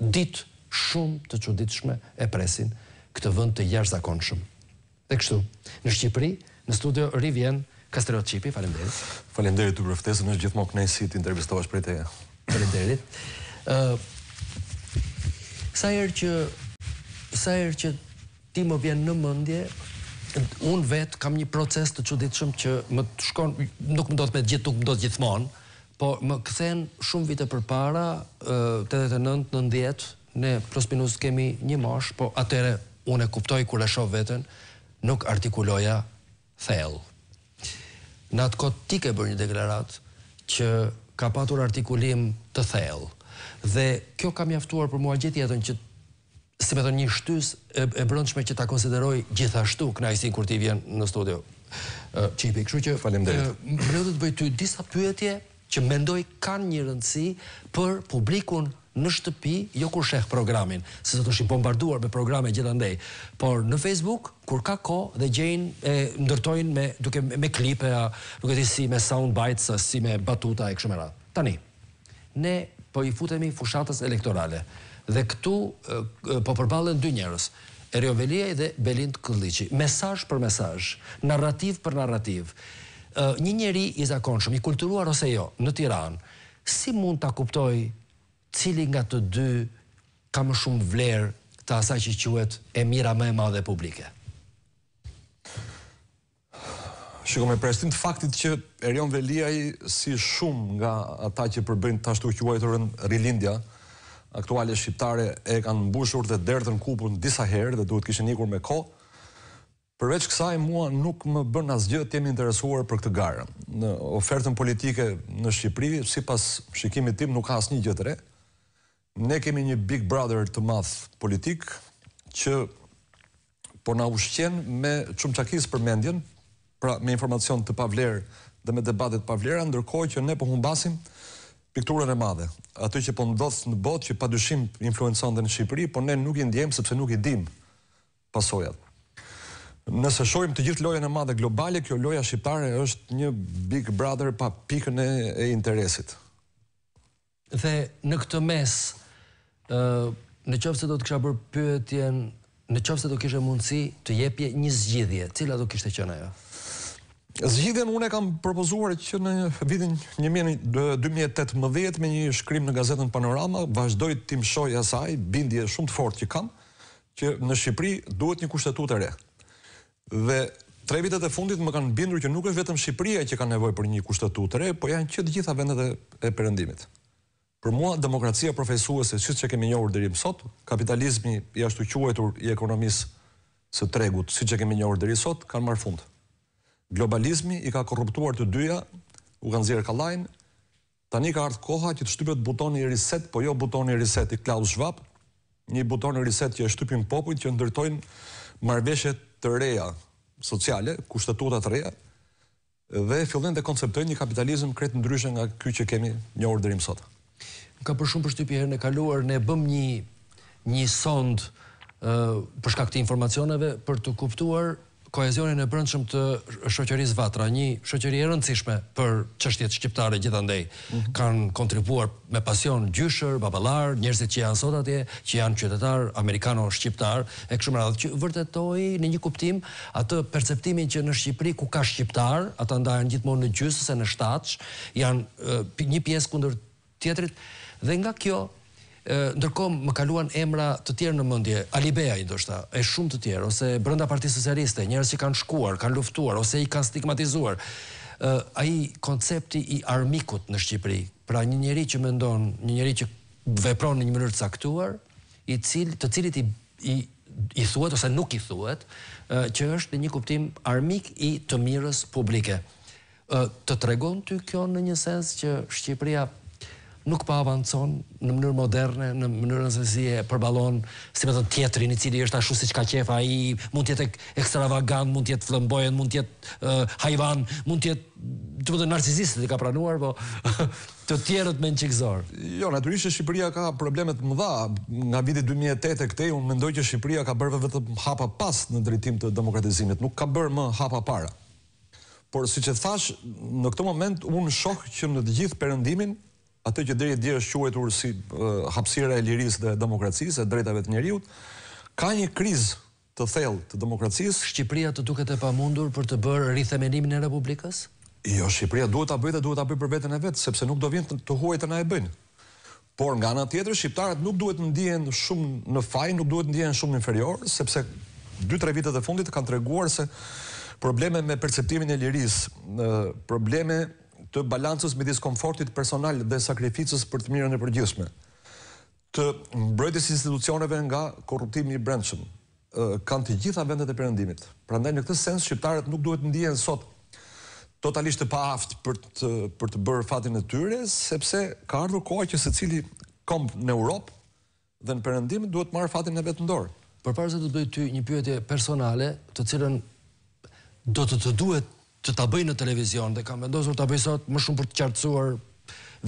ditë shumë të çuditshme e presin këtë vend të jashtëzakonshëm. Dhe kështu, në Shqipëri, në studio Rivien Kastrot Çipi, faleminderit. Faleminderit për ftesën, është gjithmonë kënaqësi të intervistohesh prej teje. Faleminderit. Ë Sa herë që sa herë që ti më vjen në mendje Unë vetë kam një proces të quditëshëm që më të shkon, nuk më do të me gjithë, nuk më do të gjithmonë, Po, më këthen shumë vite për para, 89-90, ne plus minus kemi një mosh, po atere unë e kuptoj kur e shoh vetën, nuk artikuloja thellë. Në atë kotë ti ke bërë një deklarat që ka patur artikulim të thellë. Dhe kjo ka mjaftuar për mua gjithë jetën që si me thënë një shtys e, brëndshme që ta konsideroj gjithashtu knajsin kur ti vjen në studio. Qipi, kështu që... Falem dhe. Më rëdhët bëjtë ty disa pyetje që mendoj kanë një rëndësi për publikun në shtëpi, jo kur sheh programin, se do të shi bombarduar me programe gjithandej, por në Facebook kur ka kohë dhe gjejnë e ndërtojnë me duke me, me klipe, duke të si me sound bites, si me batuta e kështu me radhë. Tani ne po i futemi fushatës elektorale dhe këtu po përballen dy njerëz, Erio Veliaj dhe Belind Këlliqi. Mesazh për mesazh, narrativ për narrativ një njeri i zakonshëm, i kulturuar ose jo, në Tiran, si mund të kuptoj cili nga të dy ka më shumë vlerë të asaj që quet e mira më e madhe publike? Shiko me prestim të faktit që Erion Veliaj si shumë nga ata që përbëjnë të ashtu kjuajtërën Rilindja, aktuale shqiptare e kanë mbushur dhe dertën kupur në disa herë dhe duhet kishë njëkur me kohë, Përveç kësaj mua nuk më bën asgjë të jem interesuar për këtë garë. Në ofertën politike në Shqipëri, sipas shikimit tim nuk ka asnjë gjë të re. Ne kemi një Big Brother të madh politik që po na ushqen me çumçakis për mendjen, pra me informacion të pavlerë dhe me debatet pavlera, ndërkohë që ne po humbasim pikturën e madhe. Ato që po ndodh në botë që padyshim influencon në Shqipëri, por ne nuk i ndjejmë sepse nuk i dim pasojat. Nëse shojmë të gjithë loja në madhe globale, kjo loja shqiptare është një big brother pa pikën e interesit. Dhe në këtë mes, në qofë se do të kësha bërë pyetjen, në qofë se do kështë mundësi të jepje një zgjidhje, cila do kështë e qëna jo? Zgjidhjen unë e kam propozuar që në vidin 2018 me një shkrim në gazetën Panorama, vazhdoj të tim shoj asaj, bindje shumë të fort që kam, që në Shqipëri duhet një kushtetut e re dhe tre vitet e fundit më kanë bindur që nuk është vetëm Shqipëria që ka nevojë për një kushtetutë të re, por janë që të gjitha vendet e perëndimit. Për mua demokracia profesuese, siç e kemi njohur deri më sot, kapitalizmi i ashtu quajtur i ekonomisë së tregut, siç e kemi njohur deri sot, kanë marrë fund. Globalizmi i ka korruptuar të dyja, u kanë zier kallajin. Tani ka ardhur koha që të shtypet butoni reset, po jo butoni reset i Klaus Schwab, një buton reset që e shtypin popujt që ndërtojnë marrëveshjet të reja sociale, kushtetutat të reja, dhe fillin dhe konceptojnë një kapitalizm kretë ndryshën nga kjo që kemi një orderim sot. Në ka për shumë për shtypje herë në kaluar, ne bëm një sondë këti informacioneve për të kuptuar Kohezionin e brëndshëm të shoqërisë Vatra, një shoqëri e rëndësishme për çështjet shqiptare gjithandej. Mhm. kanë kontribuar me pasion gjyshër, baballar, njerëzit që janë sot atje, që janë qytetar amerikano-shqiptar e kështu me radhë që vërtetoi në një kuptim atë perceptimin që në Shqipëri ku ka shqiptar, ata ndajnë gjithmonë në gjysës e në shtatsh, janë një pjesë kundër tjetrit dhe nga kjo ndërkohë më kaluan emra të tjerë në mendje, Alibea i ndoshta, e shumë të tjerë ose brenda Partisë Socialiste, njerëz që kanë shkuar, kanë luftuar ose i kanë stigmatizuar. ë ai koncepti i armikut në Shqipëri, pra një njerëz që mendon, një njerëz që vepron në një mënyrë të caktuar, i cili të cilit i i, i thuhet ose nuk i thuhet, që është në një kuptim armik i të mirës publike. ë të tregon ty kjo në një sens që Shqipëria nuk pa avancon në mënyrë moderne, në mënyrë nëse si e përbalon, si me të tjetëri, një cili është ashtu si që ka qefa, a i mund tjetë ekstravagant, mund tjetë flëmbojen, mund tjetë hajvan, mund tjetë të më të narcisistët i ka pranuar, po të tjerët me në Jo, naturisht që Shqipëria ka problemet më dha, nga viti 2008 e këtej, unë mendoj që Shqipëria ka bërë vetëm hapa pas në drejtim të demokratizimit, nuk ka bërë më hapa para. Por si që thash, në këtë moment unë shohë që në të gjithë perëndimin atë që drejt dje është quajtur si uh, hapësira e lirisë dhe demokracisë, e drejtave të njerëzit, ka një krizë të thellë të demokracisë. Shqipëria të duket e pamundur për të bërë rithemelimin e republikës? Jo, Shqipëria duhet ta bëjë dhe duhet ta bëjë për veten e vet, sepse nuk do vjen të, huajtë huaj na e bëjnë. Por nga ana tjetër, shqiptarët nuk duhet të ndihen shumë në faj, nuk duhet të ndihen shumë inferior, sepse 2-3 vitet e fundit kanë treguar se probleme me perceptimin e lirisë, eh, probleme të balancës me diskomfortit personal dhe sakrificës për të mirën e përgjusme, të mbrojtis institucioneve nga korruptimi i brendshëm, kanë të gjitha vendet e përëndimit. Pra ndaj në këtë sens, shqiptarët nuk duhet në dijen sot totalisht të pa aftë për të, për të bërë fatin e tyre, sepse ka ardhur koha që se cili kompë në Europë dhe në përëndimit duhet marë fatin e vetë ndorë. Për parë se të bëjtë ty një pyetje personale, të cilën do të të duhet që ta bëj në televizion dhe kam vendosur ta bëj sot më shumë për të qartësuar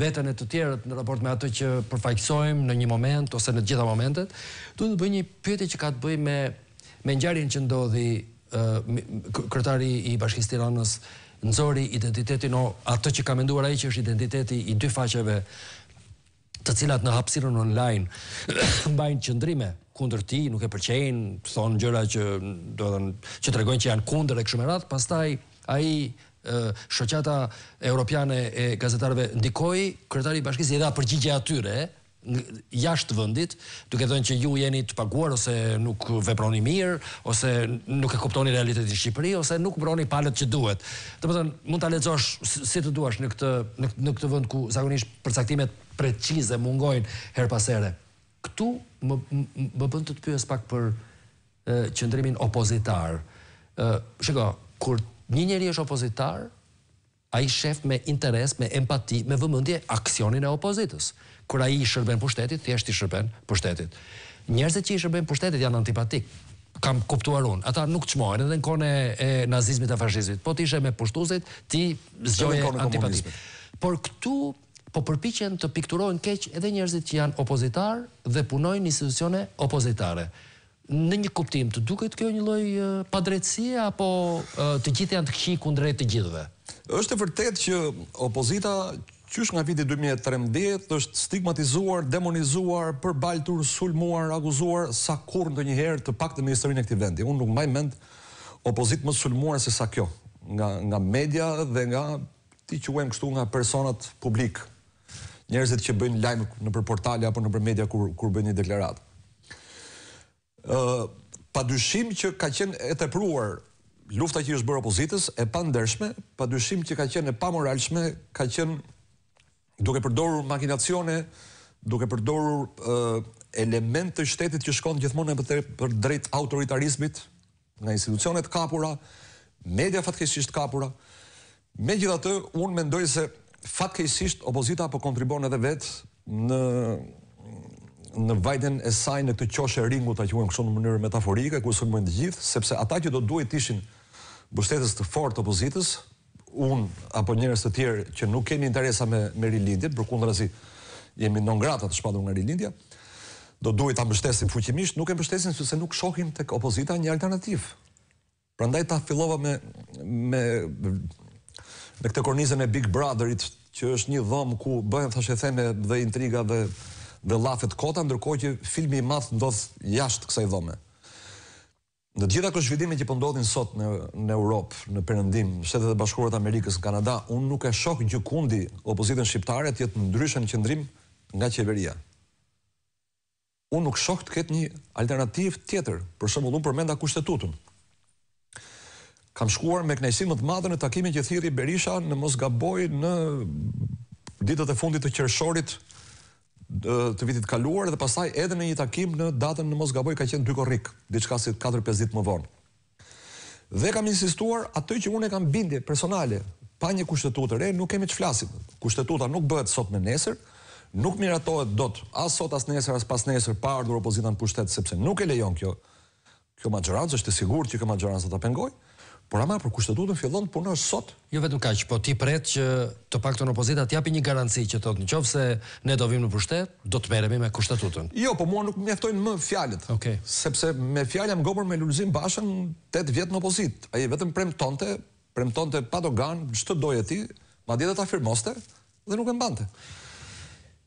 vetën e të tjerët në raport me ato që përfaqësojmë në një moment ose në të gjitha momentet. Do të bëj një pyetje që ka të bëjë me me ngjarjen që ndodhi uh, kryetari i Bashkisë Tiranës, nxori identitetin o atë që ka menduar ai që është identiteti i dy faqeve të cilat në hapësirën online mbajnë qëndrime kundër ti, nuk e pëlqejnë, thonë gjëra që do të thonë që tregojnë që janë kundër e kështu me radh, pastaj ai shoqata europiane e gazetarëve ndikoi kryetari i bashkisë a dha përgjigje atyre jashtë vendit, duke thënë që ju jeni të paguar ose nuk veproni mirë, ose nuk e kuptoni realitetin e Shqipërisë, ose nuk mbroni palët që duhet. Domethën mund ta lexosh si të duash në këtë në, këtë vend ku zakonisht përcaktimet precize mungojnë her pas here. Ktu më më bën të të pyes pak për qëndrimin opozitar. Ë, shiko, kur një njeri është opozitar, a i shef me interes, me empati, me vëmëndje aksionin e opozitës. a i shërben pushtetit, thjesht i shërben pushtetit. Njerëzit që i shërben pushtetit janë antipatik. Kam kuptuar unë. Ata nuk të qmojnë edhe në kone e nazizmit e fashizmit. Po të ishe me pushtuzit, ti zgjoje antipatik. Por këtu po përpikjen të pikturojnë keq edhe njerëzit që janë opozitar dhe punojnë institucione opozitare në një kuptim të duket kjo një lloj padrejtësie apo të gjithë janë të këqij kundrejt të gjithëve? Është e vërtet që opozita qysh nga viti 2013 është stigmatizuar, demonizuar, përbaltur, sulmuar, akuzuar sa kur ndo njëherë të pak të ministerin e këti vendi. Unë nuk maj mend opozit më sulmuar se sa kjo, nga, nga media dhe nga ti që kështu nga personat publik, njerëzit që bëjnë lajmë në për portale apo në për media kur, kur bëjnë një deklaratë pa dyshim që ka qenë e të pruar lufta që i është bërë opozitës, e pa ndërshme, pa dyshim që ka qenë e pa moralshme, ka qenë duke përdorur makinacione, duke përdorur element të shtetit që shkonë gjithmonë e për drejt autoritarismit, nga institucionet kapura, media fatkesisht kapura, me gjitha të, unë mendoj se fatkesisht opozita për kontribon edhe vetë në vajden e saj në këtë qoshe ringu ta quajmë kështu në mënyrë metaforike, ku sulmojnë të gjithë, sepse ata që do duhet ishin mbështetës të fortë të opozitës, unë apo njerëz të tjerë që nuk kemi interesa me me kundra si jemi non grata të shpatur nga Rilindja, do duhet ta mbështesin fuqimisht, nuk e mbështesin sepse nuk shohim tek opozita një alternativë. Prandaj ta fillova me me me këtë kornizën e Big Brotherit që është një dhomë ku bëhen thashë dhe intriga dhe dhe lafet kota, ndërkohë që filmi i madh ndodh jashtë kësaj dhome. Në të gjitha këto që po ndodhin sot në në Europë, në Perëndim, në Shtetet e Bashkuara të Amerikës, në Kanada, unë nuk e shoh gjë kundi opozitën shqiptare të jetë në ndryshën qendrim nga qeveria. Unë nuk shoh të ketë një alternativë tjetër, për shembull unë përmenda kushtetutën. Kam shkuar me kënaqësi më të madhe në takimin që thiri Berisha në Mosgaboj në ditët e fundit të qershorit të vitit kaluar dhe pasaj edhe në një takim në datën në Mosgaboj ka qenë dy korrik, diçka si 4-5 dit më vonë. Dhe kam insistuar atë që unë e kam bindje personale, pa një kushtetut e re, nuk kemi të flasim. Kushtetuta nuk bëhet sot me nesër, nuk miratohet dot as sot as nesër as pas nesër pa ardhur opozita në pushtet sepse nuk e lejon kjo kjo maxhorancë është e sigurt që kjo maxhorancë ta pengoj. Por ama për kushtetutën fillon të punosh sot. Jo vetëm kaq, po ti pret që të paktën opozita të japi një garanci që thotë nëse ne do vim në pushtet, do të merremi me kushtetutën. Jo, po mua nuk mjaftojnë më fjalët. Okej. Okay. Sepse me fjalë jam gopur me Lulzim Bashën 8 vjet në opozit. Ai vetëm premtonte, premtonte Padogan çdo doje ti, madje edhe ta firmoste dhe nuk e mbante.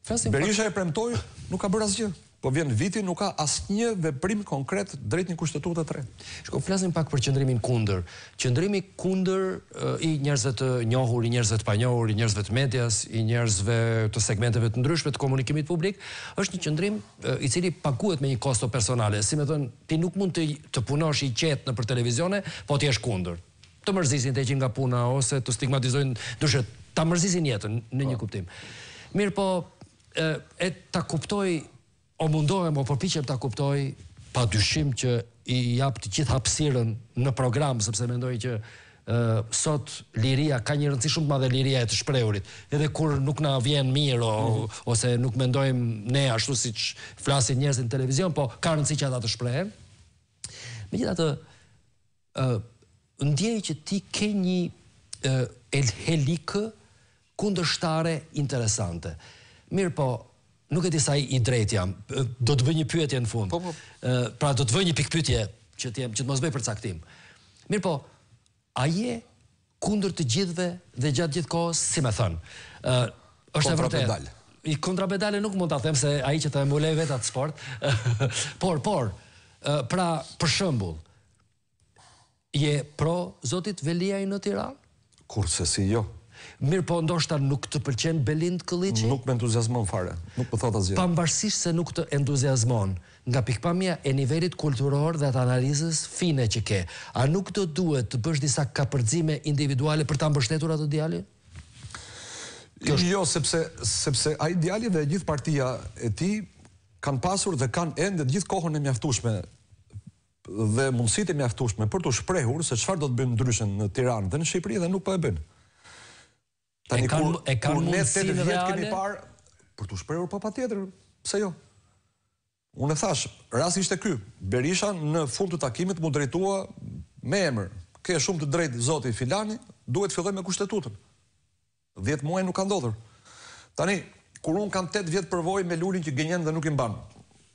Frasin Berisha e premtoi, nuk ka bërë asgjë po vjen viti nuk ka asë një veprim konkret drejt një kushtetut të tre. Shko, flasin pak për qëndrimin kunder. Qëndrimi kunder i njerëzve të njohur, i njerëzve të panjohur, i njerëzve të medjas, i njerëzve të segmenteve të ndryshme të komunikimit publik, është një qëndrim i cili pakuet me një kosto personale. Si me thënë, ti nuk mund të punosh i qetë në për televizione, po ti është kunder. Të mërzisin të që nga puna, ose të stigmatizojnë, dushe, të mërzisin jetën në një po. kuptim. Mirë po, e ta kuptoj o mundohem, o përpichem të kuptoj, pa dyshim që i japë të gjithë hapsiren në program, sepse mendoj që sot liria ka një rëndësi shumë të madhe liria e të shprejurit, edhe kur nuk na vjen mirë, mhm. ose nuk mendojmë ne ashtu si që flasin njerëzit në televizion, po ka rëndësi që ata të shprehen. Me gjitha të ndjej që ti ke një elhelikë kundështare interesante. Mirë po, nuk e di sa i drejt jam. Do të bëj një pyetje në fund. Po, po. Pra do të bëj një pikpyetje që të jem, që të mos bëj përcaktim. Mirë po, a je kundër të gjithëve dhe gjatë gjithë kohës, si më thon? Ë, është e vërtetë. I kontrabedale nuk mund ta them se ai që ta mbulej vetë atë sport. por, por, pra për shembull, je pro Zotit Veliaj në Tiranë? Kurse si jo. Mirë po ndoshta nuk të pëlqen Belind Kolliçi? Nuk më entuziazmon fare. Nuk po thot asgjë. Pambarsisht se nuk të entuziazmon, nga pikpamja e nivelit kulturor dhe të analizës fine që ke, a nuk do duhet të bësh disa kapërcime individuale për ta mbështetur atë djalë? Jo, sepse sepse ai djalë dhe gjithë partia e tij kanë pasur dhe kanë ende gjithë kohën e mjaftueshme dhe mundësitë e mjaftueshme për të shprehur se çfarë do të bëjmë ndryshe në Tiranë dhe në Shqipëri dhe nuk po e bëjnë. Tani kur e kanë mundësinë vet keni parë për të shprehur pa po patjetër, pse jo? Unë e thash, rasti ishte ky, Berisha në fund të takimit mund drejtua me emër. Ke shumë të drejtë zoti Filani, duhet të fillojmë me kushtetutën. 10 muaj nuk ka ndodhur. Tani kur un kam 8 vjet përvojë me lulin që gënjen dhe nuk i mban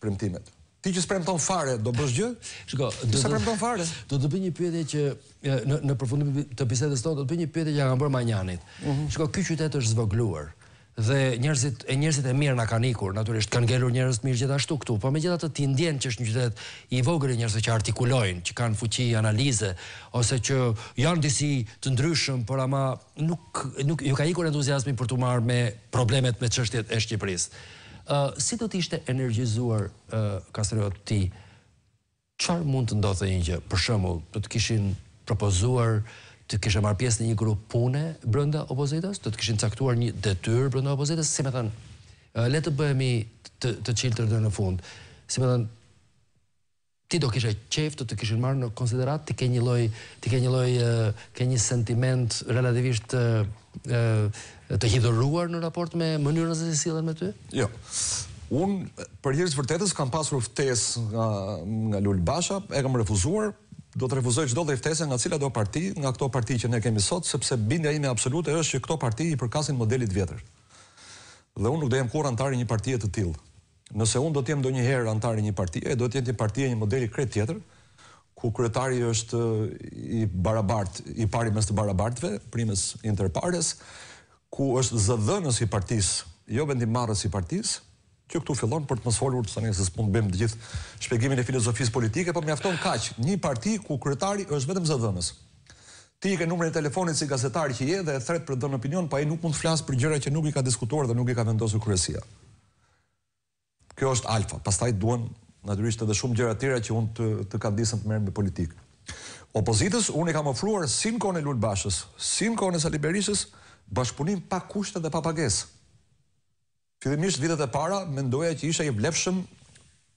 premtimet. Ti që ton fare, do bësh gjë? Shiko, do të premton fare. Do të bëj një pyetje që në në përfundim të bisedës tonë do të bëj një pyetje që kam bërë Manjanit. Mhm. Shiko, ky qytet është zvogëluar dhe njerëzit e njerëzit e mirë na kanë ikur, natyrisht kanë ngelur njerëz të mirë gjithashtu këtu, por megjithatë ti ndjen që është një qytet i vogël e njerëzve që artikulojnë, që kanë fuqi analize ose që janë disi të ndryshëm, por ama nuk nuk ju ka ikur entuziazmi për të marrë me problemet me çështjet e Shqipërisë si do të ishte energjizuar uh, ti? Qarë mund të ndodhe një gjë? Për shëmu, do të kishin propozuar të kisha marrë pjesë në një grup pune brënda opozitës, të të kishin caktuar një detyrë brënda opozitës, si me thënë, le të bëhemi të, të qiltër dhe në fund, si me thënë, ti do kisha qef të të kishin marrë në konsiderat, ti ke një loj, ti ke një loj, ke një sentiment relativisht të të hidhëruar në raport me mënyrën se si sillen me ty? Jo. Un për hir të vërtetës kam pasur ftesë nga nga Lul Basha, e kam refuzuar, do të refuzoj çdo lloj ftese nga çila do parti, nga ato parti që ne kemi sot, sepse bindja ime absolute është që këto parti i përkasin modelit vjetër. Dhe unë nuk do kur antar i një partie të tillë nëse unë do t'jem do njëherë antari një partije, do t'jem një partije një modeli kretë tjetër, ku kretari është i barabart, i pari mes të barabartve, primës interpares, ku është zëdhënës i partis, jo vendimarës i partis, që këtu fillon për të mësfolur, të sanin se së punë bëjmë të gjithë shpegimin e filozofisë politike, po mjafton kaq, një parti ku kretari është vetëm zëdhënës. Ti i ke numre në telefonit si gazetari që je dhe e thret për dënë opinion, pa i nuk mund të flasë për gjëra që nuk i ka diskutuar dhe nuk i ka vendosur kërësia. Kjo është alfa. Pastaj duan natyrisht edhe shumë gjëra tjera që unë të të të merrem me politikë. Opozitës unë i kam ofruar sin kohën e Lulbashës, Bashës, sin kohën e Saliberishës bashkëpunim pa kushte dhe pa pagesë. Fillimisht vitet e para mendoja që isha i vlefshëm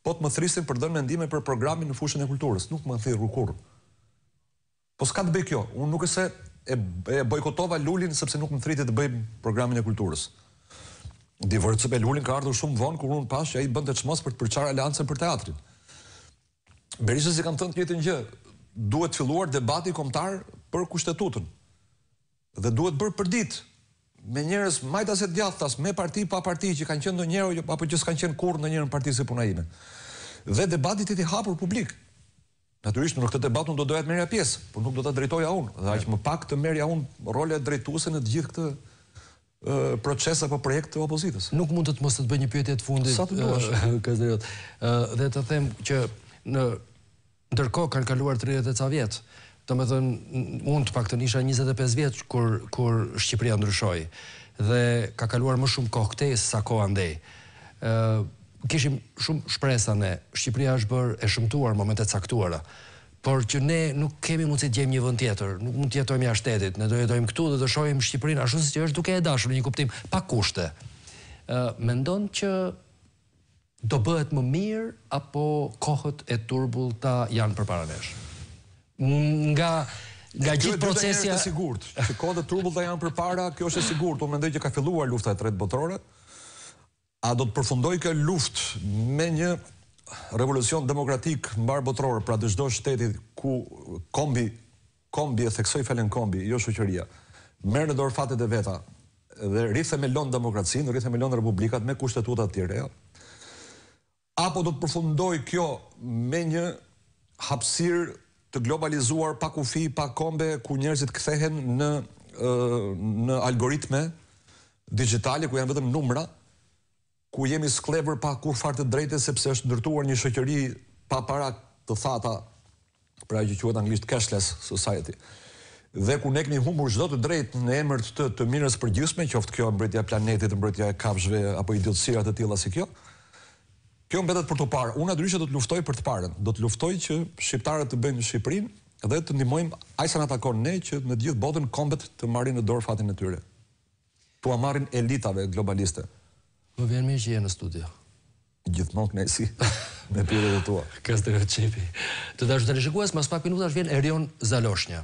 po të më thrisin për dhënë mendime për programin në fushën e kulturës. Nuk më thirë kur. Po s'ka të bëj kjo. Unë nuk e se e, bojkotova lullin sepse nuk më thriti të bëj programin e kulturës. Divorcë për Lulin ka ardhur shumë vonë kur unë pas që ai bënte çmos për të përqarë aleancën për teatrin. Berisha si kam thënë tjetër gjë, duhet të filluar debati kombëtar për kushtetutën. Dhe duhet bërë për ditë me njerëz majtas e djathtas, me parti pa parti që kanë qenë ndonjëherë jo, apo që s'kan qenë kurrë ndonjëherë në partisë puna ime. Dhe debati ti ti hapur publik. Natyrisht në këtë debat unë do të dohet merrja pjesë, por nuk do ta drejtoja unë, dhe aq më pak të merrja unë rolin e në të gjithë këtë proces apo projekt të opozitës. Nuk mund të të mos të bëj një pyetje të fundit. Sa të duash? Kazdriot. Dhe të them që në ndërko kanë kaluar 30 e ca vjetë, të me thënë, unë të pak të nisha 25 vjetë kur, kur Shqipëria ndryshoj, dhe ka kaluar më shumë kohë këtej sa kohë andej. Kishim shumë shpresa ne, Shqipëria është bërë e shumëtuar momentet caktuara por që ne nuk kemi mundësi të gjejmë një vend tjetër, nuk mund të jetojmë jashtë shtetit, ne do jetojmë këtu dhe do shohim Shqipërinë ashtu siç është duke e dashur në një kuptim pa kushte. Ë mendon që do bëhet më mirë apo kohët e turbullta janë përpara nesh. Nga nga gjithë procesi është i sigurt, që kohët e turbullta janë përpara, kjo është e sigurt, unë mendoj që ka filluar lufta e tretë botërore. A do të përfundojë kjo luftë me një revolucion demokratik në barë botrorë, pra dëshdo shtetit ku kombi, kombi e theksoj felen kombi, jo shoqëria. merë në dorë fatet e veta dhe rrithë e melon demokraci, në rrithë e republikat me kushtetuta të tjere, jo? apo do të përfundoj kjo me një hapsir të globalizuar pa kufi, pa kombe, ku njerëzit këthehen në, në algoritme digitali, ku janë vetëm numra, ku jemi sklevër pa kur farë të drejte, sepse është ndërtuar një shëqëri pa para të thata, pra që quatë anglisht cashless society. Dhe ku ne kemi humur çdo të drejtë në emër të të, të mirës përgjithshme, qoftë kjo mbretja e planetit, mbretja e kafshëve apo idiotësira të tilla si kjo, kjo mbetet për të parë. Unë ndryshe do të luftoj për të parën, do të luftoj që shqiptarët të bëjnë Shqipërinë dhe të ndihmojmë aq sa na takon ne që në të gjithë botën kombet të marrin në dorë fatin e tyre. Tu marrin elitave globaliste më po vjen mirë që je në studio. Gjithmonë kënaqësi me pyetjet tua. Kastër çepi. Të dashur të shikues, mas pak minutash vjen Erion Zaloshnja.